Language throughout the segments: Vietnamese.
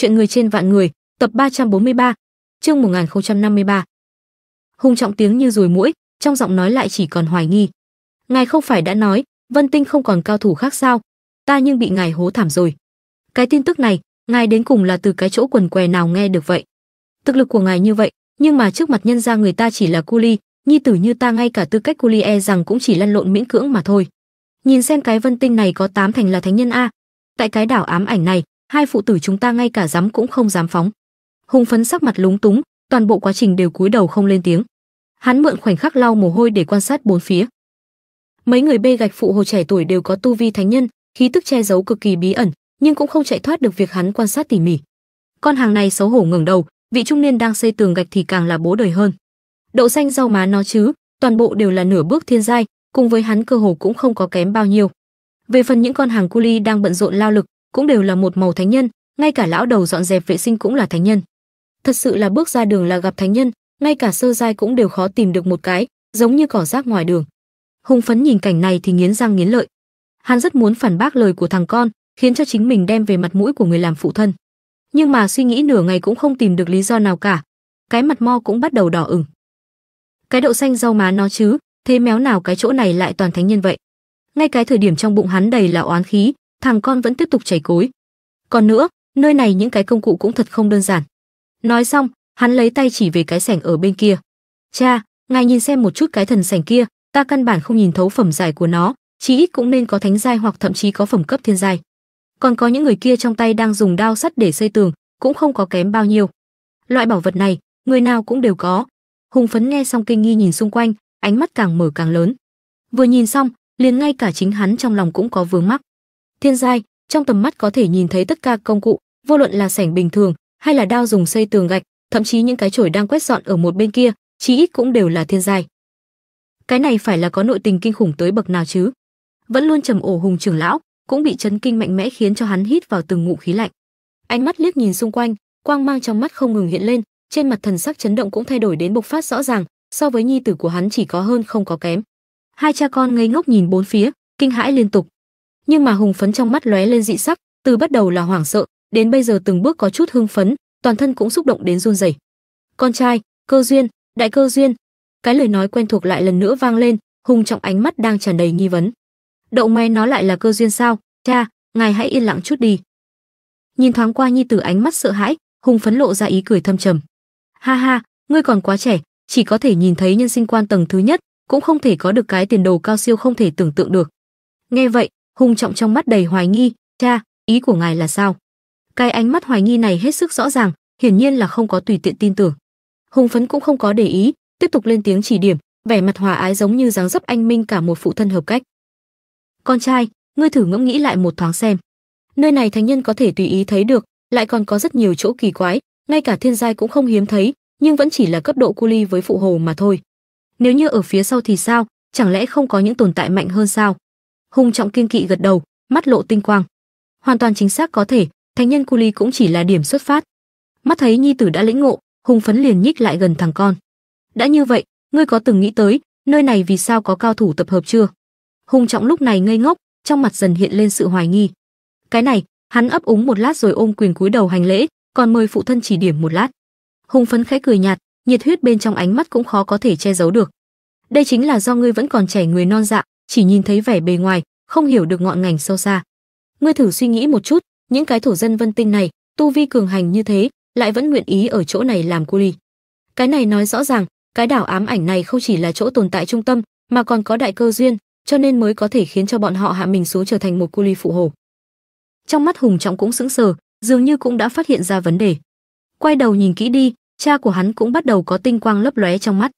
Chuyện người trên vạn người, tập 343, chương 1053. Hung trọng tiếng như rùi mũi, trong giọng nói lại chỉ còn hoài nghi. Ngài không phải đã nói, Vân Tinh không còn cao thủ khác sao? Ta nhưng bị ngài hố thảm rồi. Cái tin tức này, ngài đến cùng là từ cái chỗ quần què nào nghe được vậy? Thực lực của ngài như vậy, nhưng mà trước mặt nhân gia người ta chỉ là cu ly, nhi tử như ta ngay cả tư cách cu ly e rằng cũng chỉ lăn lộn miễn cưỡng mà thôi. Nhìn xem cái Vân Tinh này có tám thành là thánh nhân a. Tại cái đảo ám ảnh này, hai phụ tử chúng ta ngay cả dám cũng không dám phóng. Hùng phấn sắc mặt lúng túng, toàn bộ quá trình đều cúi đầu không lên tiếng. Hắn mượn khoảnh khắc lau mồ hôi để quan sát bốn phía. Mấy người bê gạch phụ hồ trẻ tuổi đều có tu vi thánh nhân, khí tức che giấu cực kỳ bí ẩn, nhưng cũng không chạy thoát được việc hắn quan sát tỉ mỉ. Con hàng này xấu hổ ngẩng đầu, vị trung niên đang xây tường gạch thì càng là bố đời hơn. Đậu xanh rau má nó chứ, toàn bộ đều là nửa bước thiên giai, cùng với hắn cơ hồ cũng không có kém bao nhiêu. Về phần những con hàng cu ly đang bận rộn lao lực, cũng đều là một màu thánh nhân, ngay cả lão đầu dọn dẹp vệ sinh cũng là thánh nhân. Thật sự là bước ra đường là gặp thánh nhân, ngay cả sơ giai cũng đều khó tìm được một cái, giống như cỏ rác ngoài đường. Hùng phấn nhìn cảnh này thì nghiến răng nghiến lợi. Hắn rất muốn phản bác lời của thằng con, khiến cho chính mình đem về mặt mũi của người làm phụ thân. Nhưng mà suy nghĩ nửa ngày cũng không tìm được lý do nào cả. Cái mặt mo cũng bắt đầu đỏ ửng. Cái đậu xanh rau má nó chứ, thế méo nào cái chỗ này lại toàn thánh nhân vậy? Ngay cái thời điểm trong bụng hắn đầy là oán khí, thằng con vẫn tiếp tục chảy cối. Còn nữa, nơi này những cái công cụ cũng thật không đơn giản. Nói xong, hắn lấy tay chỉ về cái sảnh ở bên kia. Cha, ngài nhìn xem một chút cái thần sảnh kia, ta căn bản không nhìn thấu phẩm giải của nó, chí ít cũng nên có thánh giai hoặc thậm chí có phẩm cấp thiên giai. Còn có những người kia trong tay đang dùng đao sắt để xây tường, cũng không có kém bao nhiêu. Loại bảo vật này, người nào cũng đều có. Hùng phấn nghe xong kinh nghi nhìn xung quanh, ánh mắt càng mở càng lớn. Vừa nhìn xong, liền ngay cả chính hắn trong lòng cũng có vướng mắc thiên giai trong tầm mắt có thể nhìn thấy tất cả công cụ vô luận là sảnh bình thường hay là đao dùng xây tường gạch thậm chí những cái chổi đang quét dọn ở một bên kia chí ít cũng đều là thiên giai cái này phải là có nội tình kinh khủng tới bậc nào chứ vẫn luôn trầm ổ hùng trưởng lão cũng bị chấn kinh mạnh mẽ khiến cho hắn hít vào từng ngụm khí lạnh ánh mắt liếc nhìn xung quanh quang mang trong mắt không ngừng hiện lên trên mặt thần sắc chấn động cũng thay đổi đến bộc phát rõ ràng so với nhi tử của hắn chỉ có hơn không có kém hai cha con ngây ngốc nhìn bốn phía kinh hãi liên tục nhưng mà hùng phấn trong mắt lóe lên dị sắc, từ bắt đầu là hoảng sợ, đến bây giờ từng bước có chút hưng phấn, toàn thân cũng xúc động đến run rẩy. Con trai, cơ duyên, đại cơ duyên. Cái lời nói quen thuộc lại lần nữa vang lên, hùng trọng ánh mắt đang tràn đầy nghi vấn. Đậu may nó lại là cơ duyên sao? Cha, ngài hãy yên lặng chút đi. Nhìn thoáng qua nhi tử ánh mắt sợ hãi, hùng phấn lộ ra ý cười thâm trầm. Ha ha, ngươi còn quá trẻ, chỉ có thể nhìn thấy nhân sinh quan tầng thứ nhất, cũng không thể có được cái tiền đồ cao siêu không thể tưởng tượng được. Nghe vậy, hung trọng trong mắt đầy hoài nghi, "Cha, ý của ngài là sao?" Cái ánh mắt hoài nghi này hết sức rõ ràng, hiển nhiên là không có tùy tiện tin tưởng. Hùng phấn cũng không có để ý, tiếp tục lên tiếng chỉ điểm, vẻ mặt hòa ái giống như dáng dấp anh minh cả một phụ thân hợp cách. "Con trai, ngươi thử ngẫm nghĩ lại một thoáng xem. Nơi này thánh nhân có thể tùy ý thấy được, lại còn có rất nhiều chỗ kỳ quái, ngay cả thiên giai cũng không hiếm thấy, nhưng vẫn chỉ là cấp độ cu ly với phụ hồ mà thôi. Nếu như ở phía sau thì sao, chẳng lẽ không có những tồn tại mạnh hơn sao? hung trọng kiên kỵ gật đầu mắt lộ tinh quang hoàn toàn chính xác có thể thánh nhân culi cũng chỉ là điểm xuất phát mắt thấy nhi tử đã lĩnh ngộ hùng phấn liền nhích lại gần thằng con đã như vậy ngươi có từng nghĩ tới nơi này vì sao có cao thủ tập hợp chưa hùng trọng lúc này ngây ngốc trong mặt dần hiện lên sự hoài nghi cái này hắn ấp úng một lát rồi ôm quyền cúi đầu hành lễ còn mời phụ thân chỉ điểm một lát hùng phấn khẽ cười nhạt nhiệt huyết bên trong ánh mắt cũng khó có thể che giấu được đây chính là do ngươi vẫn còn trẻ người non dạ chỉ nhìn thấy vẻ bề ngoài, không hiểu được ngọn ngành sâu xa. Ngươi thử suy nghĩ một chút, những cái thổ dân Vân Tinh này, tu vi cường hành như thế, lại vẫn nguyện ý ở chỗ này làm cu ly. Cái này nói rõ ràng, cái đảo ám ảnh này không chỉ là chỗ tồn tại trung tâm, mà còn có đại cơ duyên, cho nên mới có thể khiến cho bọn họ hạ mình xuống trở thành một cu ly phụ hồ. Trong mắt Hùng Trọng cũng sững sờ, dường như cũng đã phát hiện ra vấn đề. Quay đầu nhìn kỹ đi, cha của hắn cũng bắt đầu có tinh quang lấp lóe trong mắt.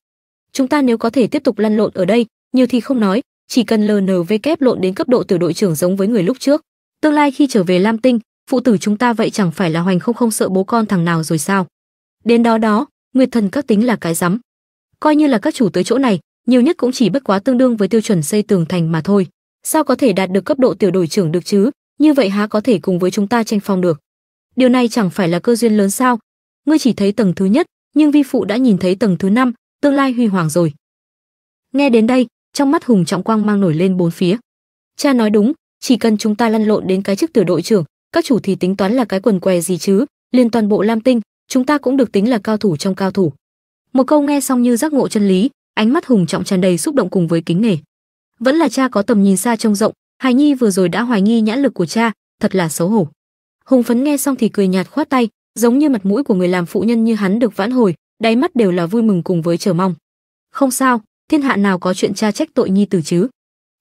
Chúng ta nếu có thể tiếp tục lăn lộn ở đây, nhiều thì không nói, chỉ cần LNV kép lộn đến cấp độ tiểu đội trưởng giống với người lúc trước, tương lai khi trở về Lam Tinh, phụ tử chúng ta vậy chẳng phải là hoành không không sợ bố con thằng nào rồi sao? Đến đó đó, nguyệt thần các tính là cái rắm. Coi như là các chủ tới chỗ này, nhiều nhất cũng chỉ bất quá tương đương với tiêu chuẩn xây tường thành mà thôi, sao có thể đạt được cấp độ tiểu đội trưởng được chứ? Như vậy há có thể cùng với chúng ta tranh phong được? Điều này chẳng phải là cơ duyên lớn sao? Ngươi chỉ thấy tầng thứ nhất, nhưng vi phụ đã nhìn thấy tầng thứ năm, tương lai huy hoàng rồi. Nghe đến đây, trong mắt hùng trọng quang mang nổi lên bốn phía cha nói đúng chỉ cần chúng ta lăn lộn đến cái chức tiểu đội trưởng các chủ thì tính toán là cái quần què gì chứ liền toàn bộ lam tinh chúng ta cũng được tính là cao thủ trong cao thủ một câu nghe xong như giác ngộ chân lý ánh mắt hùng trọng tràn đầy xúc động cùng với kính nể vẫn là cha có tầm nhìn xa trông rộng hài nhi vừa rồi đã hoài nghi nhãn lực của cha thật là xấu hổ hùng phấn nghe xong thì cười nhạt khoát tay giống như mặt mũi của người làm phụ nhân như hắn được vãn hồi đáy mắt đều là vui mừng cùng với chờ mong không sao thiên hạ nào có chuyện cha trách tội nhi tử chứ?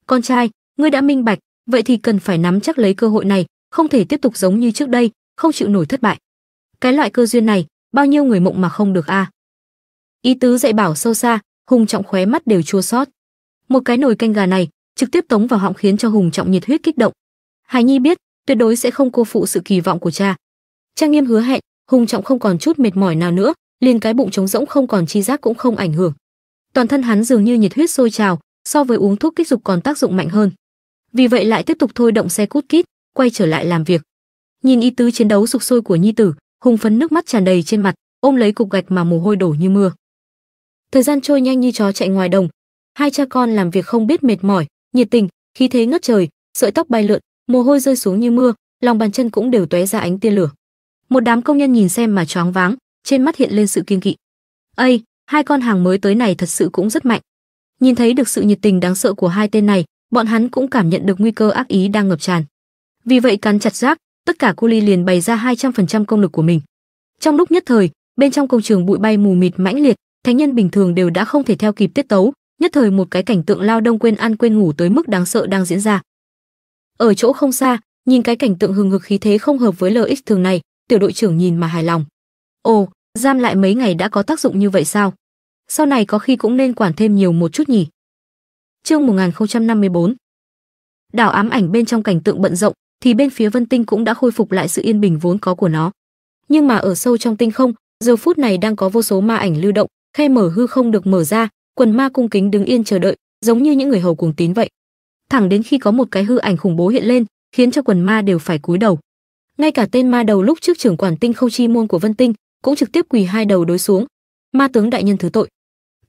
Con trai, ngươi đã minh bạch, vậy thì cần phải nắm chắc lấy cơ hội này, không thể tiếp tục giống như trước đây, không chịu nổi thất bại. Cái loại cơ duyên này, bao nhiêu người mộng mà không được a. À? Ý tứ dạy bảo sâu xa, Hùng Trọng khóe mắt đều chua xót. Một cái nồi canh gà này, trực tiếp tống vào họng khiến cho Hùng Trọng nhiệt huyết kích động. Hải Nhi biết, tuyệt đối sẽ không cô phụ sự kỳ vọng của cha. Cha Nghiêm hứa hẹn, Hùng Trọng không còn chút mệt mỏi nào nữa, liền cái bụng trống rỗng không còn chi giác cũng không ảnh hưởng toàn thân hắn dường như nhiệt huyết sôi trào, so với uống thuốc kích dục còn tác dụng mạnh hơn. Vì vậy lại tiếp tục thôi động xe cút kít, quay trở lại làm việc. Nhìn y tứ chiến đấu sục sôi của nhi tử, hùng phấn nước mắt tràn đầy trên mặt, ôm lấy cục gạch mà mồ hôi đổ như mưa. Thời gian trôi nhanh như chó chạy ngoài đồng, hai cha con làm việc không biết mệt mỏi, nhiệt tình, khí thế ngất trời, sợi tóc bay lượn, mồ hôi rơi xuống như mưa, lòng bàn chân cũng đều tóe ra ánh tia lửa. Một đám công nhân nhìn xem mà choáng váng, trên mắt hiện lên sự kiên kỵ. "Ây, hai con hàng mới tới này thật sự cũng rất mạnh. Nhìn thấy được sự nhiệt tình đáng sợ của hai tên này, bọn hắn cũng cảm nhận được nguy cơ ác ý đang ngập tràn. Vì vậy cắn chặt giác, tất cả cu ly liền bày ra 200% công lực của mình. Trong lúc nhất thời, bên trong công trường bụi bay mù mịt mãnh liệt, thánh nhân bình thường đều đã không thể theo kịp tiết tấu, nhất thời một cái cảnh tượng lao đông quên ăn quên ngủ tới mức đáng sợ đang diễn ra. Ở chỗ không xa, nhìn cái cảnh tượng hừng hực khí thế không hợp với lợi ích thường này, tiểu đội trưởng nhìn mà hài lòng. Ồ, giam lại mấy ngày đã có tác dụng như vậy sao? Sau này có khi cũng nên quản thêm nhiều một chút nhỉ. Chương 1054. Đảo ám ảnh bên trong cảnh tượng bận rộng, thì bên phía Vân Tinh cũng đã khôi phục lại sự yên bình vốn có của nó. Nhưng mà ở sâu trong tinh không, giờ phút này đang có vô số ma ảnh lưu động, khe mở hư không được mở ra, quần ma cung kính đứng yên chờ đợi, giống như những người hầu cuồng tín vậy. Thẳng đến khi có một cái hư ảnh khủng bố hiện lên, khiến cho quần ma đều phải cúi đầu. Ngay cả tên ma đầu lúc trước trưởng quản tinh không chi môn của Vân Tinh, cũng trực tiếp quỳ hai đầu đối xuống. Ma tướng đại nhân thứ tội.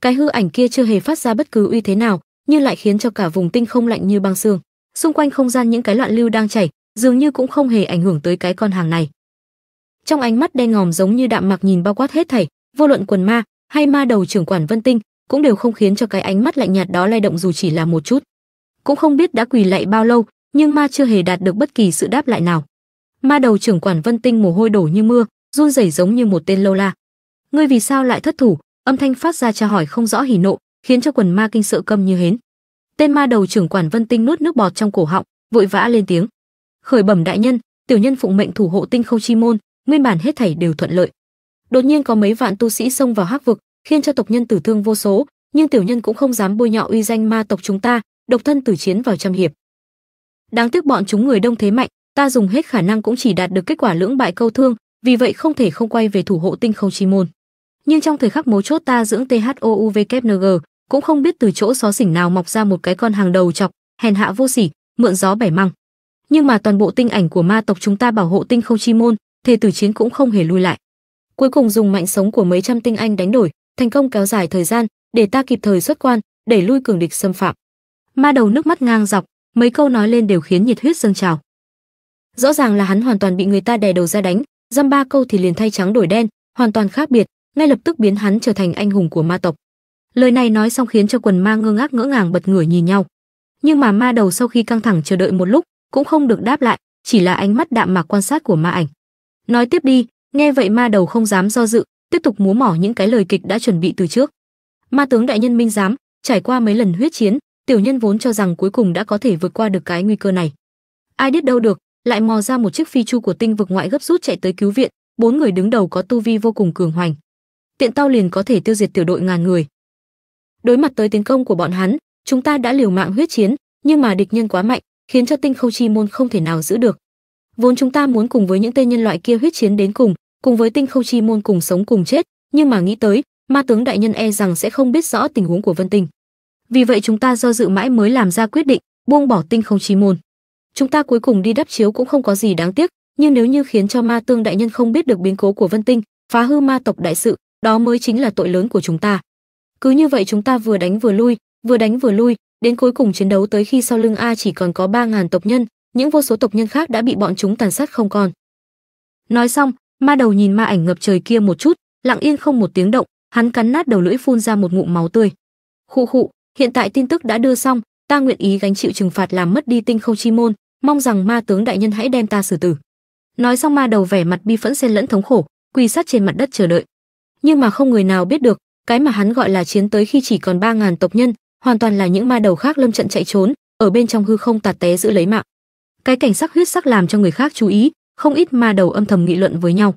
Cái hư ảnh kia chưa hề phát ra bất cứ uy thế nào, nhưng lại khiến cho cả vùng tinh không lạnh như băng xương. Xung quanh không gian những cái loạn lưu đang chảy, dường như cũng không hề ảnh hưởng tới cái con hàng này. Trong ánh mắt đen ngòm giống như đạm mạc nhìn bao quát hết thảy, vô luận quần ma hay ma đầu trưởng quản Vân Tinh, cũng đều không khiến cho cái ánh mắt lạnh nhạt đó lay động dù chỉ là một chút. Cũng không biết đã quỳ lạy bao lâu, nhưng ma chưa hề đạt được bất kỳ sự đáp lại nào. Ma đầu trưởng quản Vân Tinh mồ hôi đổ như mưa, run rẩy giống như một tên lâu la. Ngươi vì sao lại thất thủ? Âm thanh phát ra tra hỏi không rõ hỉ nộ, khiến cho quần ma kinh sợ câm như hến. Tên ma đầu trưởng quản Vân Tinh nuốt nước bọt trong cổ họng, vội vã lên tiếng. Khởi bẩm đại nhân, tiểu nhân phụng mệnh thủ hộ Tinh Khâu Chi môn, nguyên bản hết thảy đều thuận lợi. Đột nhiên có mấy vạn tu sĩ xông vào hắc vực, khiến cho tộc nhân tử thương vô số, nhưng tiểu nhân cũng không dám bôi nhọ uy danh ma tộc chúng ta, độc thân tử chiến vào trăm hiệp. Đáng tiếc bọn chúng người đông thế mạnh, ta dùng hết khả năng cũng chỉ đạt được kết quả lưỡng bại câu thương, vì vậy không thể không quay về thủ hộ tinh không chi môn. Nhưng trong thời khắc mấu chốt ta dưỡng THOUVKNG, cũng không biết từ chỗ xó xỉnh nào mọc ra một cái con hàng đầu chọc, hèn hạ vô sỉ, mượn gió bẻ măng. Nhưng mà toàn bộ tinh ảnh của ma tộc chúng ta bảo hộ tinh không chi môn, thề tử chiến cũng không hề lui lại. Cuối cùng dùng mạnh sống của mấy trăm tinh anh đánh đổi, thành công kéo dài thời gian, để ta kịp thời xuất quan, đẩy lui cường địch xâm phạm. Ma đầu nước mắt ngang dọc, mấy câu nói lên đều khiến nhiệt huyết dâng trào. Rõ ràng là hắn hoàn toàn bị người ta đè đầu ra đánh, dăm ba câu thì liền thay trắng đổi đen, hoàn toàn khác biệt, ngay lập tức biến hắn trở thành anh hùng của ma tộc. Lời này nói xong khiến cho quần ma ngơ ngác ngỡ ngàng bật ngửa nhìn nhau. Nhưng mà ma đầu sau khi căng thẳng chờ đợi một lúc, cũng không được đáp lại, chỉ là ánh mắt đạm mạc quan sát của ma ảnh. Nói tiếp đi, nghe vậy ma đầu không dám do dự, tiếp tục múa mỏ những cái lời kịch đã chuẩn bị từ trước. Ma tướng đại nhân minh giám, trải qua mấy lần huyết chiến, tiểu nhân vốn cho rằng cuối cùng đã có thể vượt qua được cái nguy cơ này. Ai biết đâu được, lại mò ra một chiếc phi chu của tinh vực ngoại gấp rút chạy tới cứu viện, bốn người đứng đầu có tu vi vô cùng cường hoành. Tiện tao liền có thể tiêu diệt tiểu đội ngàn người. Đối mặt tới tiến công của bọn hắn, chúng ta đã liều mạng huyết chiến, nhưng mà địch nhân quá mạnh, khiến cho tinh không chi môn không thể nào giữ được. Vốn chúng ta muốn cùng với những tên nhân loại kia huyết chiến đến cùng, cùng với tinh không chi môn cùng sống cùng chết, nhưng mà nghĩ tới, ma tướng đại nhân e rằng sẽ không biết rõ tình huống của Vân Tinh. Vì vậy chúng ta do dự mãi mới làm ra quyết định, buông bỏ tinh không chi môn chúng ta cuối cùng đi đắp chiếu cũng không có gì đáng tiếc nhưng nếu như khiến cho ma tương đại nhân không biết được biến cố của vân tinh phá hư ma tộc đại sự đó mới chính là tội lớn của chúng ta cứ như vậy chúng ta vừa đánh vừa lui vừa đánh vừa lui đến cuối cùng chiến đấu tới khi sau lưng a chỉ còn có ba ngàn tộc nhân những vô số tộc nhân khác đã bị bọn chúng tàn sát không còn nói xong ma đầu nhìn ma ảnh ngập trời kia một chút lặng yên không một tiếng động hắn cắn nát đầu lưỡi phun ra một ngụm máu tươi khụ khụ hiện tại tin tức đã đưa xong ta nguyện ý gánh chịu trừng phạt làm mất đi tinh không chi môn mong rằng ma tướng đại nhân hãy đem ta xử tử nói xong ma đầu vẻ mặt bi phẫn xen lẫn thống khổ quỳ sát trên mặt đất chờ đợi nhưng mà không người nào biết được cái mà hắn gọi là chiến tới khi chỉ còn ba ngàn tộc nhân hoàn toàn là những ma đầu khác lâm trận chạy trốn ở bên trong hư không tạt té giữ lấy mạng cái cảnh sắc huyết sắc làm cho người khác chú ý không ít ma đầu âm thầm nghị luận với nhau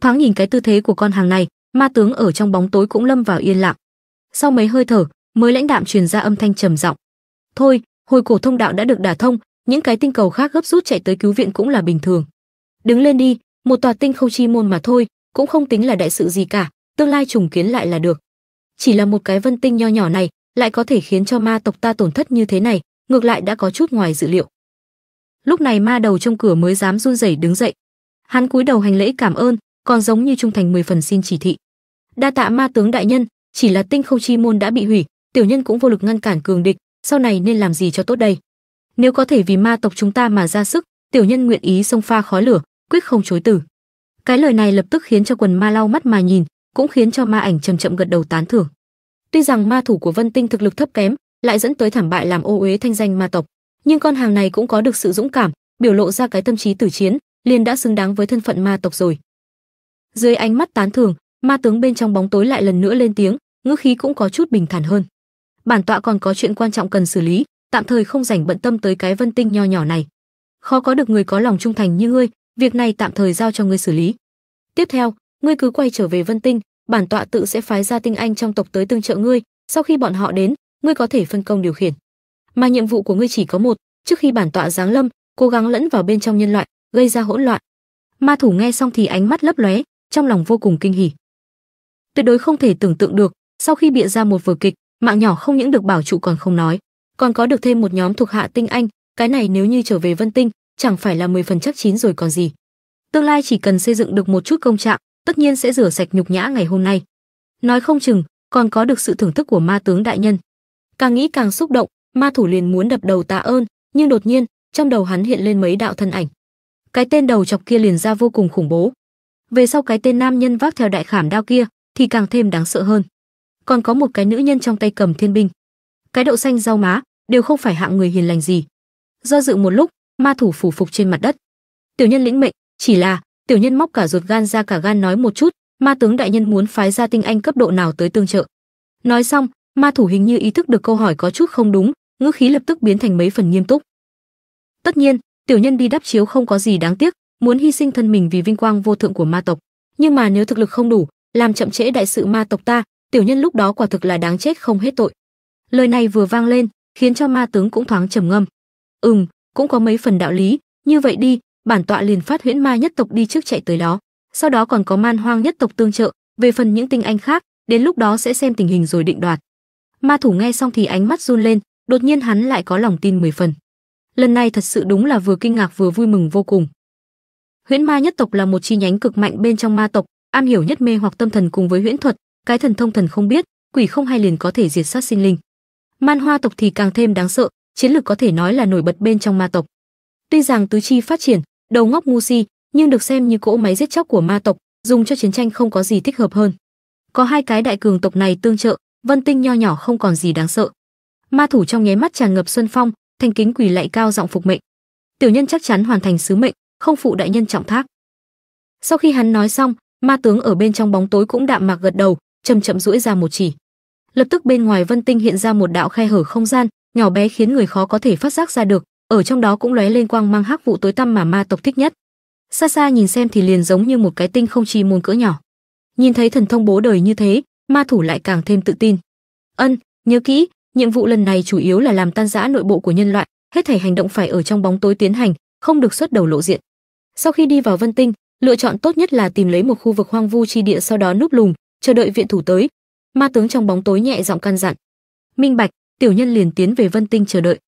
thoáng nhìn cái tư thế của con hàng này ma tướng ở trong bóng tối cũng lâm vào yên lặng sau mấy hơi thở mới lãnh đạm truyền ra âm thanh trầm giọng thôi hồi cổ thông đạo đã được đả thông những cái tinh cầu khác gấp rút chạy tới cứu viện cũng là bình thường. Đứng lên đi, một tòa tinh không chi môn mà thôi, cũng không tính là đại sự gì cả, tương lai trùng kiến lại là được. Chỉ là một cái vân tinh nho nhỏ này, lại có thể khiến cho ma tộc ta tổn thất như thế này, ngược lại đã có chút ngoài dự liệu. Lúc này ma đầu trong cửa mới dám run rẩy đứng dậy. Hắn cúi đầu hành lễ cảm ơn, còn giống như trung thành mười phần xin chỉ thị. Đa tạ ma tướng đại nhân, chỉ là tinh không chi môn đã bị hủy, tiểu nhân cũng vô lực ngăn cản cường địch, sau này nên làm gì cho tốt đây? nếu có thể vì ma tộc chúng ta mà ra sức tiểu nhân nguyện ý xông pha khói lửa quyết không chối từ cái lời này lập tức khiến cho quần ma lau mắt mà nhìn cũng khiến cho ma ảnh chậm chậm gật đầu tán thưởng tuy rằng ma thủ của vân tinh thực lực thấp kém lại dẫn tới thảm bại làm ô uế thanh danh ma tộc nhưng con hàng này cũng có được sự dũng cảm biểu lộ ra cái tâm trí tử chiến liền đã xứng đáng với thân phận ma tộc rồi dưới ánh mắt tán thưởng ma tướng bên trong bóng tối lại lần nữa lên tiếng ngữ khí cũng có chút bình thản hơn bản tọa còn có chuyện quan trọng cần xử lý tạm thời không rảnh bận tâm tới cái Vân Tinh nho nhỏ này. Khó có được người có lòng trung thành như ngươi, việc này tạm thời giao cho ngươi xử lý. Tiếp theo, ngươi cứ quay trở về Vân Tinh, bản tọa tự sẽ phái ra tinh anh trong tộc tới tương trợ ngươi, sau khi bọn họ đến, ngươi có thể phân công điều khiển. Mà nhiệm vụ của ngươi chỉ có một, trước khi bản tọa giáng lâm, cố gắng lẫn vào bên trong nhân loại, gây ra hỗn loạn. Ma thủ nghe xong thì ánh mắt lấp lóe, trong lòng vô cùng kinh hỉ. Tuyệt đối không thể tưởng tượng được, sau khi bịa ra một vở kịch, mạng nhỏ không những được bảo trụ còn không nói, còn có được thêm một nhóm thuộc hạ tinh anh, cái này nếu như trở về Vân Tinh, chẳng phải là 10 phần chắc chín rồi còn gì. Tương lai chỉ cần xây dựng được một chút công trạng, tất nhiên sẽ rửa sạch nhục nhã ngày hôm nay. Nói không chừng, còn có được sự thưởng thức của ma tướng đại nhân. Càng nghĩ càng xúc động, ma thủ liền muốn đập đầu tạ ơn, nhưng đột nhiên, trong đầu hắn hiện lên mấy đạo thân ảnh. Cái tên đầu chọc kia liền ra vô cùng khủng bố. Về sau cái tên nam nhân vác theo đại khảm đao kia thì càng thêm đáng sợ hơn. Còn có một cái nữ nhân trong tay cầm thiên binh. Cái đậu xanh rau má, đều không phải hạng người hiền lành gì. Do dự một lúc, ma thủ phủ phục trên mặt đất. Tiểu nhân lĩnh mệnh, chỉ là, tiểu nhân móc cả ruột gan ra cả gan nói một chút, ma tướng đại nhân muốn phái ra tinh anh cấp độ nào tới tương trợ. Nói xong, ma thủ hình như ý thức được câu hỏi có chút không đúng, ngữ khí lập tức biến thành mấy phần nghiêm túc. Tất nhiên, tiểu nhân đi đắp chiếu không có gì đáng tiếc, muốn hy sinh thân mình vì vinh quang vô thượng của ma tộc, nhưng mà nếu thực lực không đủ, làm chậm trễ đại sự ma tộc ta, tiểu nhân lúc đó quả thực là đáng chết không hết tội. Lời này vừa vang lên, khiến cho ma tướng cũng thoáng trầm ngâm. Ừm, cũng có mấy phần đạo lý, như vậy đi, bản tọa liền phát huyễn ma nhất tộc đi trước chạy tới đó, sau đó còn có man hoang nhất tộc tương trợ, về phần những tinh anh khác, đến lúc đó sẽ xem tình hình rồi định đoạt. Ma thủ nghe xong thì ánh mắt run lên, đột nhiên hắn lại có lòng tin mười phần. Lần này thật sự đúng là vừa kinh ngạc vừa vui mừng vô cùng. Huyễn ma nhất tộc là một chi nhánh cực mạnh bên trong ma tộc, am hiểu nhất mê hoặc tâm thần cùng với huyễn thuật, cái thần thông thần không biết, quỷ không hay liền có thể diệt sát sinh linh. Man Hoa tộc thì càng thêm đáng sợ, chiến lực có thể nói là nổi bật bên trong ma tộc. Tuy rằng tứ chi phát triển, đầu ngóc ngu si, nhưng được xem như cỗ máy giết chóc của ma tộc, dùng cho chiến tranh không có gì thích hợp hơn. Có hai cái đại cường tộc này tương trợ, Vân Tinh nho nhỏ không còn gì đáng sợ. Ma thủ trong nháy mắt tràn ngập xuân phong, thành kính quỳ lạy cao giọng phục mệnh. Tiểu nhân chắc chắn hoàn thành sứ mệnh, không phụ đại nhân trọng thác. Sau khi hắn nói xong, ma tướng ở bên trong bóng tối cũng đạm mạc gật đầu, chậm chậm duỗi ra một chỉ lập tức bên ngoài Vân Tinh hiện ra một đạo khe hở không gian, nhỏ bé khiến người khó có thể phát giác ra được, ở trong đó cũng lóe lên quang mang hắc vụ tối tăm mà ma tộc thích nhất. Xa xa nhìn xem thì liền giống như một cái tinh không chi môn cỡ nhỏ. Nhìn thấy thần thông bố đời như thế, ma thủ lại càng thêm tự tin. "Ân, nhớ kỹ, nhiệm vụ lần này chủ yếu là làm tan rã nội bộ của nhân loại, hết thảy hành động phải ở trong bóng tối tiến hành, không được xuất đầu lộ diện." Sau khi đi vào Vân Tinh, lựa chọn tốt nhất là tìm lấy một khu vực hoang vu chi địa sau đó núp lùm chờ đợi viện thủ tới, Ma tướng trong bóng tối nhẹ giọng căn dặn. Minh bạch, tiểu nhân liền tiến về Vân Tinh chờ đợi.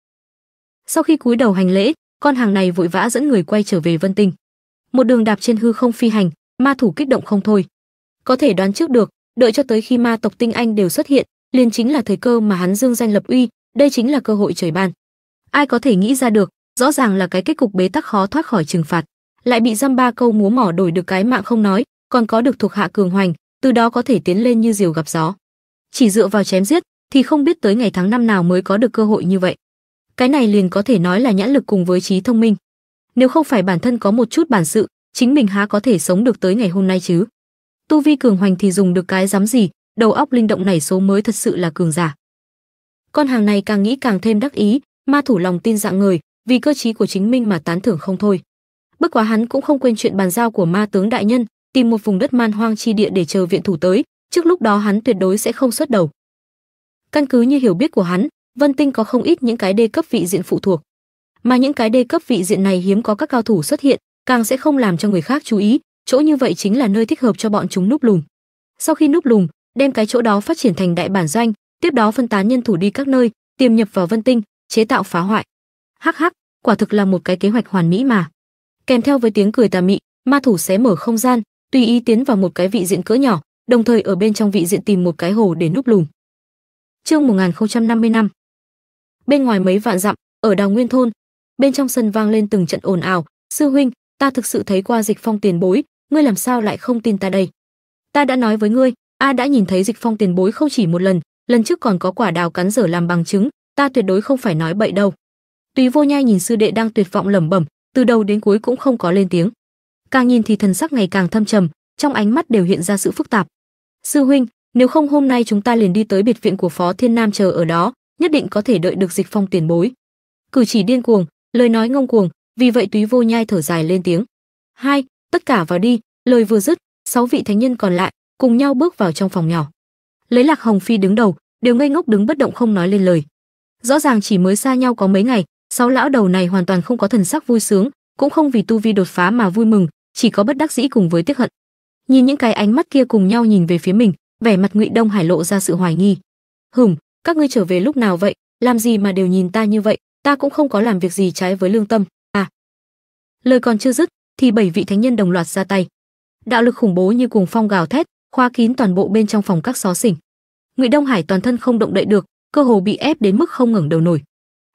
Sau khi cúi đầu hành lễ, con hàng này vội vã dẫn người quay trở về Vân Tinh. Một đường đạp trên hư không phi hành, ma thủ kích động không thôi. Có thể đoán trước được, đợi cho tới khi ma tộc tinh anh đều xuất hiện, liền chính là thời cơ mà hắn dương danh lập uy, đây chính là cơ hội trời ban. Ai có thể nghĩ ra được, rõ ràng là cái kết cục bế tắc khó thoát khỏi trừng phạt, lại bị giam ba câu múa mỏ đổi được cái mạng không nói, còn có được thuộc hạ cường hoành, từ đó có thể tiến lên như diều gặp gió. Chỉ dựa vào chém giết thì không biết tới ngày tháng năm nào mới có được cơ hội như vậy. Cái này liền có thể nói là nhãn lực cùng với trí thông minh. Nếu không phải bản thân có một chút bản sự, chính mình há có thể sống được tới ngày hôm nay chứ. Tu vi cường hoành thì dùng được cái dám gì, đầu óc linh động này số mới thật sự là cường giả. Con hàng này càng nghĩ càng thêm đắc ý, ma thủ lòng tin dạng người, vì cơ trí của chính mình mà tán thưởng không thôi. Bất quá hắn cũng không quên chuyện bàn giao của ma tướng đại nhân, tìm một vùng đất man hoang chi địa để chờ viện thủ tới, trước lúc đó hắn tuyệt đối sẽ không xuất đầu. Căn cứ như hiểu biết của hắn, Vân Tinh có không ít những cái đê cấp vị diện phụ thuộc, mà những cái đê cấp vị diện này hiếm có các cao thủ xuất hiện, càng sẽ không làm cho người khác chú ý, chỗ như vậy chính là nơi thích hợp cho bọn chúng núp lùm. Sau khi núp lùm, đem cái chỗ đó phát triển thành đại bản doanh, tiếp đó phân tán nhân thủ đi các nơi, tiềm nhập vào Vân Tinh, chế tạo phá hoại. Hắc hắc, quả thực là một cái kế hoạch hoàn mỹ mà. Kèm theo với tiếng cười tà mị, ma thủ sẽ mở không gian, tùy ý tiến vào một cái vị diện cỡ nhỏ, đồng thời ở bên trong vị diện tìm một cái hồ để núp lùm. Chương năm Bên ngoài mấy vạn dặm, ở Đào Nguyên thôn, bên trong sân vang lên từng trận ồn ào, "Sư huynh, ta thực sự thấy qua Dịch Phong tiền bối, ngươi làm sao lại không tin ta đây? Ta đã nói với ngươi, a đã nhìn thấy Dịch Phong tiền bối không chỉ một lần, lần trước còn có quả đào cắn dở làm bằng chứng, ta tuyệt đối không phải nói bậy đâu." Túy Vô Nhai nhìn sư đệ đang tuyệt vọng lẩm bẩm, từ đầu đến cuối cũng không có lên tiếng càng nhìn thì thần sắc ngày càng thâm trầm, trong ánh mắt đều hiện ra sự phức tạp. "Sư huynh, nếu không hôm nay chúng ta liền đi tới biệt viện của Phó Thiên Nam chờ ở đó, nhất định có thể đợi được Dịch Phong tiền bối." Cử chỉ điên cuồng, lời nói ngông cuồng, vì vậy Túy Vô Nhai thở dài lên tiếng. "Hai, tất cả vào đi." Lời vừa dứt, sáu vị thánh nhân còn lại cùng nhau bước vào trong phòng nhỏ. Lấy Lạc Hồng Phi đứng đầu, đều ngây ngốc đứng bất động không nói lên lời. Rõ ràng chỉ mới xa nhau có mấy ngày, sáu lão đầu này hoàn toàn không có thần sắc vui sướng, cũng không vì tu vi đột phá mà vui mừng, chỉ có bất đắc dĩ cùng với tiếc hận. Nhìn những cái ánh mắt kia cùng nhau nhìn về phía mình, vẻ mặt Ngụy Đông Hải lộ ra sự hoài nghi. "Hừm, các ngươi trở về lúc nào vậy, làm gì mà đều nhìn ta như vậy, ta cũng không có làm việc gì trái với lương tâm." À. Lời còn chưa dứt, thì bảy vị thánh nhân đồng loạt ra tay. Đạo lực khủng bố như cuồng phong gào thét, khóa kín toàn bộ bên trong phòng các xó xỉnh. Ngụy Đông Hải toàn thân không động đậy được, cơ hồ bị ép đến mức không ngẩng đầu nổi.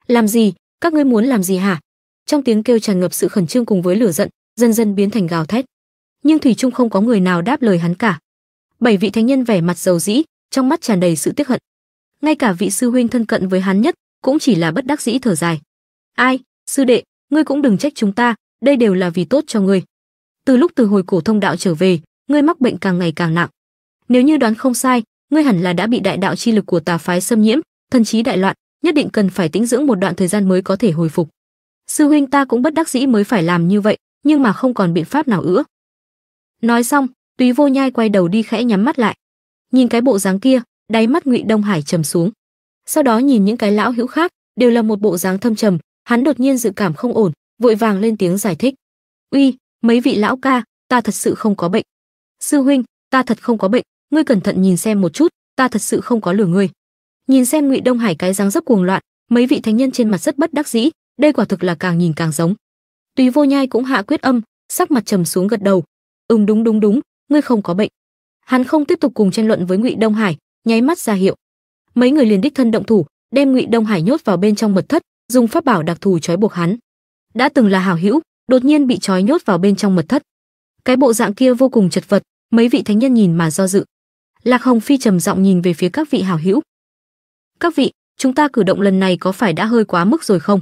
"Làm gì? Các ngươi muốn làm gì hả?" Trong tiếng kêu tràn ngập sự khẩn trương cùng với lửa giận, dần dần biến thành gào thét. Nhưng thủy chung không có người nào đáp lời hắn cả. Bảy vị thánh nhân vẻ mặt dầu dĩ, trong mắt tràn đầy sự tiếc hận. Ngay cả vị sư huynh thân cận với hắn nhất cũng chỉ là bất đắc dĩ thở dài. "Ai, sư đệ, ngươi cũng đừng trách chúng ta, đây đều là vì tốt cho ngươi. Từ lúc từ hồi cổ thông đạo trở về, ngươi mắc bệnh càng ngày càng nặng. Nếu như đoán không sai, ngươi hẳn là đã bị đại đạo chi lực của tà phái xâm nhiễm, thần trí đại loạn, nhất định cần phải tĩnh dưỡng một đoạn thời gian mới có thể hồi phục." Sư huynh ta cũng bất đắc dĩ mới phải làm như vậy, nhưng mà không còn biện pháp nào nữa. Nói xong, Túy Vô Nhai quay đầu đi khẽ nhắm mắt lại. Nhìn cái bộ dáng kia, đáy mắt Ngụy Đông Hải trầm xuống. Sau đó nhìn những cái lão hữu khác, đều là một bộ dáng thâm trầm, hắn đột nhiên dự cảm không ổn, vội vàng lên tiếng giải thích. "Uy, mấy vị lão ca, ta thật sự không có bệnh. Sư huynh, ta thật không có bệnh, ngươi cẩn thận nhìn xem một chút, ta thật sự không có lừa ngươi." Nhìn xem Ngụy Đông Hải cái dáng dấp cuồng loạn, mấy vị thánh nhân trên mặt rất bất đắc dĩ, đây quả thực là càng nhìn càng giống túy Vô Nhai cũng hạ quyết âm, sắc mặt trầm xuống gật đầu. "Ừm đúng đúng đúng, ngươi không có bệnh." Hắn không tiếp tục cùng tranh luận với Ngụy Đông Hải, nháy mắt ra hiệu. Mấy người liền đích thân động thủ, đem Ngụy Đông Hải nhốt vào bên trong mật thất, dùng pháp bảo đặc thù trói buộc hắn. Đã từng là hảo hữu, đột nhiên bị trói nhốt vào bên trong mật thất. Cái bộ dạng kia vô cùng chật vật, mấy vị thánh nhân nhìn mà do dự. Lạc Hồng Phi trầm giọng nhìn về phía các vị hảo hữu. "Các vị, chúng ta cử động lần này có phải đã hơi quá mức rồi không?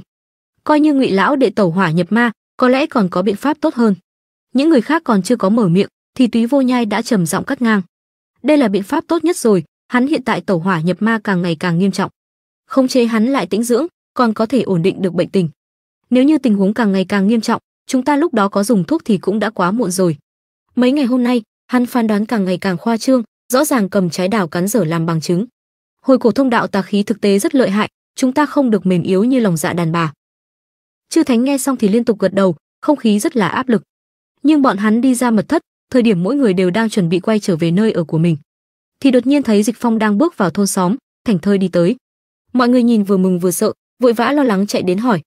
Coi như Ngụy lão đệ tẩu hỏa nhập ma, có lẽ còn có biện pháp tốt hơn những người khác còn chưa có mở miệng thì túy vô nhai đã trầm giọng cắt ngang đây là biện pháp tốt nhất rồi hắn hiện tại tẩu hỏa nhập ma càng ngày càng nghiêm trọng không chế hắn lại tĩnh dưỡng còn có thể ổn định được bệnh tình nếu như tình huống càng ngày càng nghiêm trọng chúng ta lúc đó có dùng thuốc thì cũng đã quá muộn rồi mấy ngày hôm nay hắn phán đoán càng ngày càng khoa trương rõ ràng cầm trái đào cắn dở làm bằng chứng hồi cổ thông đạo tà khí thực tế rất lợi hại chúng ta không được mềm yếu như lòng dạ đàn bà Chư Thánh nghe xong thì liên tục gật đầu, không khí rất là áp lực. Nhưng bọn hắn đi ra mật thất, thời điểm mỗi người đều đang chuẩn bị quay trở về nơi ở của mình, thì đột nhiên thấy Dịch Phong đang bước vào thôn xóm, thành thơi đi tới. Mọi người nhìn vừa mừng vừa sợ, vội vã lo lắng chạy đến hỏi: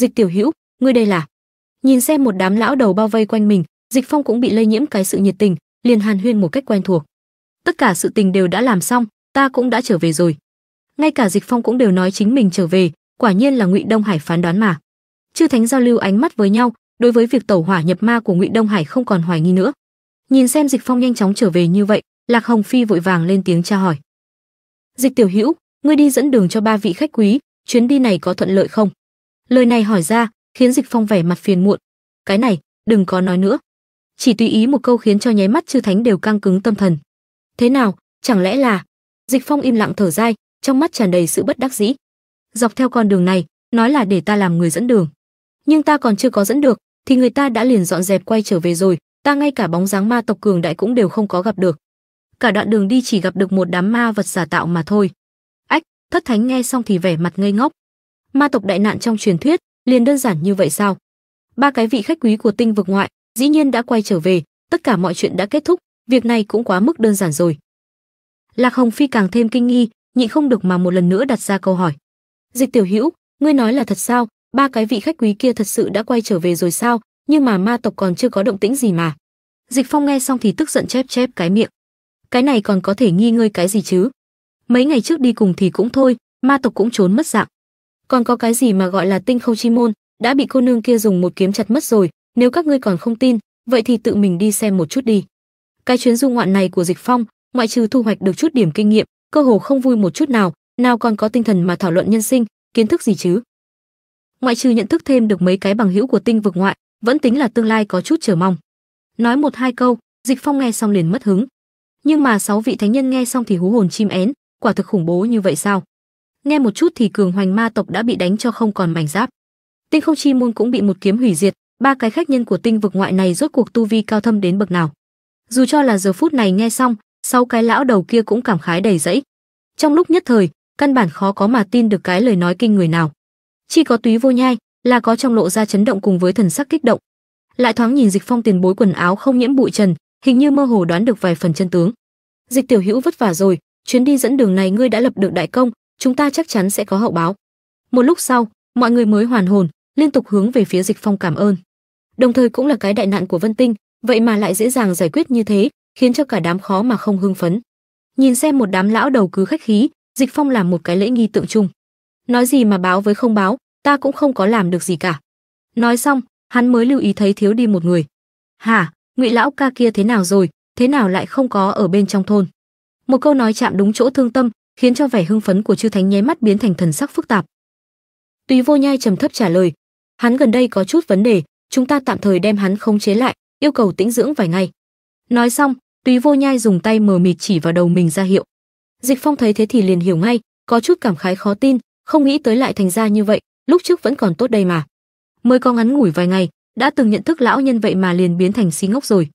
"Dịch Tiểu Hữu, ngươi đây là?" Nhìn xem một đám lão đầu bao vây quanh mình, Dịch Phong cũng bị lây nhiễm cái sự nhiệt tình, liền hàn huyên một cách quen thuộc. Tất cả sự tình đều đã làm xong, ta cũng đã trở về rồi. Ngay cả Dịch Phong cũng đều nói chính mình trở về, quả nhiên là Ngụy Đông Hải phán đoán mà chư thánh giao lưu ánh mắt với nhau đối với việc tẩu hỏa nhập ma của ngụy đông hải không còn hoài nghi nữa nhìn xem dịch phong nhanh chóng trở về như vậy lạc hồng phi vội vàng lên tiếng tra hỏi dịch tiểu hữu ngươi đi dẫn đường cho ba vị khách quý chuyến đi này có thuận lợi không lời này hỏi ra khiến dịch phong vẻ mặt phiền muộn cái này đừng có nói nữa chỉ tùy ý một câu khiến cho nháy mắt chư thánh đều căng cứng tâm thần thế nào chẳng lẽ là dịch phong im lặng thở dai trong mắt tràn đầy sự bất đắc dĩ dọc theo con đường này nói là để ta làm người dẫn đường nhưng ta còn chưa có dẫn được thì người ta đã liền dọn dẹp quay trở về rồi ta ngay cả bóng dáng ma tộc cường đại cũng đều không có gặp được cả đoạn đường đi chỉ gặp được một đám ma vật giả tạo mà thôi ách thất thánh nghe xong thì vẻ mặt ngây ngốc ma tộc đại nạn trong truyền thuyết liền đơn giản như vậy sao ba cái vị khách quý của tinh vực ngoại dĩ nhiên đã quay trở về tất cả mọi chuyện đã kết thúc việc này cũng quá mức đơn giản rồi lạc hồng phi càng thêm kinh nghi nhịn không được mà một lần nữa đặt ra câu hỏi dịch tiểu hữu ngươi nói là thật sao ba cái vị khách quý kia thật sự đã quay trở về rồi sao nhưng mà ma tộc còn chưa có động tĩnh gì mà dịch phong nghe xong thì tức giận chép chép cái miệng cái này còn có thể nghi ngơi cái gì chứ mấy ngày trước đi cùng thì cũng thôi ma tộc cũng trốn mất dạng còn có cái gì mà gọi là tinh không chi môn đã bị cô nương kia dùng một kiếm chặt mất rồi nếu các ngươi còn không tin vậy thì tự mình đi xem một chút đi cái chuyến du ngoạn này của dịch phong ngoại trừ thu hoạch được chút điểm kinh nghiệm cơ hồ không vui một chút nào nào còn có tinh thần mà thảo luận nhân sinh kiến thức gì chứ ngoại trừ nhận thức thêm được mấy cái bằng hữu của tinh vực ngoại, vẫn tính là tương lai có chút chờ mong. Nói một hai câu, Dịch Phong nghe xong liền mất hứng. Nhưng mà sáu vị thánh nhân nghe xong thì hú hồn chim én, quả thực khủng bố như vậy sao? Nghe một chút thì cường hoành ma tộc đã bị đánh cho không còn mảnh giáp. Tinh không chi môn cũng bị một kiếm hủy diệt, ba cái khách nhân của tinh vực ngoại này rốt cuộc tu vi cao thâm đến bậc nào? Dù cho là giờ phút này nghe xong, sáu cái lão đầu kia cũng cảm khái đầy dẫy. Trong lúc nhất thời, căn bản khó có mà tin được cái lời nói kinh người nào. Chỉ có Túy Vô Nhai là có trong lộ ra chấn động cùng với thần sắc kích động. Lại thoáng nhìn Dịch Phong tiền bối quần áo không nhiễm bụi trần, hình như mơ hồ đoán được vài phần chân tướng. Dịch Tiểu Hữu vất vả rồi, chuyến đi dẫn đường này ngươi đã lập được đại công, chúng ta chắc chắn sẽ có hậu báo. Một lúc sau, mọi người mới hoàn hồn, liên tục hướng về phía Dịch Phong cảm ơn. Đồng thời cũng là cái đại nạn của Vân Tinh, vậy mà lại dễ dàng giải quyết như thế, khiến cho cả đám khó mà không hưng phấn. Nhìn xem một đám lão đầu cứ khách khí, Dịch Phong làm một cái lễ nghi tượng trưng nói gì mà báo với không báo, ta cũng không có làm được gì cả. Nói xong, hắn mới lưu ý thấy thiếu đi một người. Hả, ngụy lão ca kia thế nào rồi, thế nào lại không có ở bên trong thôn? Một câu nói chạm đúng chỗ thương tâm, khiến cho vẻ hưng phấn của chư thánh nháy mắt biến thành thần sắc phức tạp. Túy vô nhai trầm thấp trả lời, hắn gần đây có chút vấn đề, chúng ta tạm thời đem hắn khống chế lại, yêu cầu tĩnh dưỡng vài ngày. Nói xong, Túy vô nhai dùng tay mờ mịt chỉ vào đầu mình ra hiệu. Dịch Phong thấy thế thì liền hiểu ngay, có chút cảm khái khó tin, không nghĩ tới lại thành ra như vậy, lúc trước vẫn còn tốt đây mà. Mới có ngắn ngủi vài ngày, đã từng nhận thức lão nhân vậy mà liền biến thành si ngốc rồi.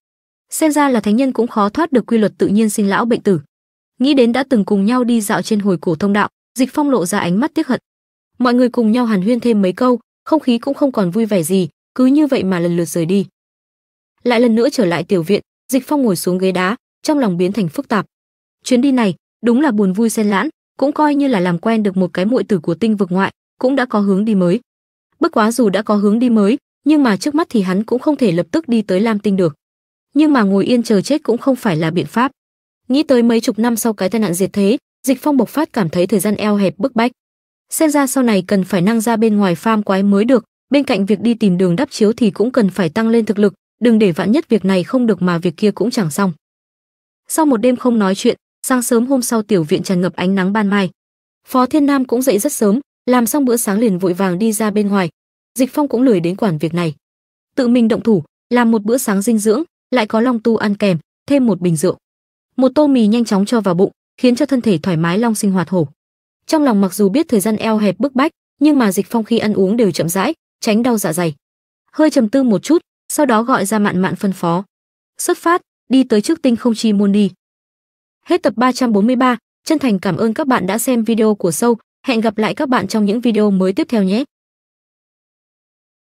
Xem ra là thánh nhân cũng khó thoát được quy luật tự nhiên sinh lão bệnh tử. Nghĩ đến đã từng cùng nhau đi dạo trên hồi cổ thông đạo, Dịch Phong lộ ra ánh mắt tiếc hận. Mọi người cùng nhau hàn huyên thêm mấy câu, không khí cũng không còn vui vẻ gì, cứ như vậy mà lần lượt rời đi. Lại lần nữa trở lại tiểu viện, Dịch Phong ngồi xuống ghế đá, trong lòng biến thành phức tạp. Chuyến đi này, đúng là buồn vui xen lãn, cũng coi như là làm quen được một cái muội tử của tinh vực ngoại, cũng đã có hướng đi mới. Bất quá dù đã có hướng đi mới, nhưng mà trước mắt thì hắn cũng không thể lập tức đi tới Lam Tinh được. Nhưng mà ngồi yên chờ chết cũng không phải là biện pháp. Nghĩ tới mấy chục năm sau cái tai nạn diệt thế, Dịch Phong bộc phát cảm thấy thời gian eo hẹp bức bách. Xem ra sau này cần phải năng ra bên ngoài farm quái mới được, bên cạnh việc đi tìm đường đắp chiếu thì cũng cần phải tăng lên thực lực, đừng để vạn nhất việc này không được mà việc kia cũng chẳng xong. Sau một đêm không nói chuyện, sáng sớm hôm sau tiểu viện tràn ngập ánh nắng ban mai phó thiên nam cũng dậy rất sớm làm xong bữa sáng liền vội vàng đi ra bên ngoài dịch phong cũng lười đến quản việc này tự mình động thủ làm một bữa sáng dinh dưỡng lại có long tu ăn kèm thêm một bình rượu một tô mì nhanh chóng cho vào bụng khiến cho thân thể thoải mái long sinh hoạt hổ trong lòng mặc dù biết thời gian eo hẹp bức bách nhưng mà dịch phong khi ăn uống đều chậm rãi tránh đau dạ dày hơi trầm tư một chút sau đó gọi ra mạn mạn phân phó xuất phát đi tới trước tinh không chi môn đi Hết tập 343, chân thành cảm ơn các bạn đã xem video của sâu. Hẹn gặp lại các bạn trong những video mới tiếp theo nhé.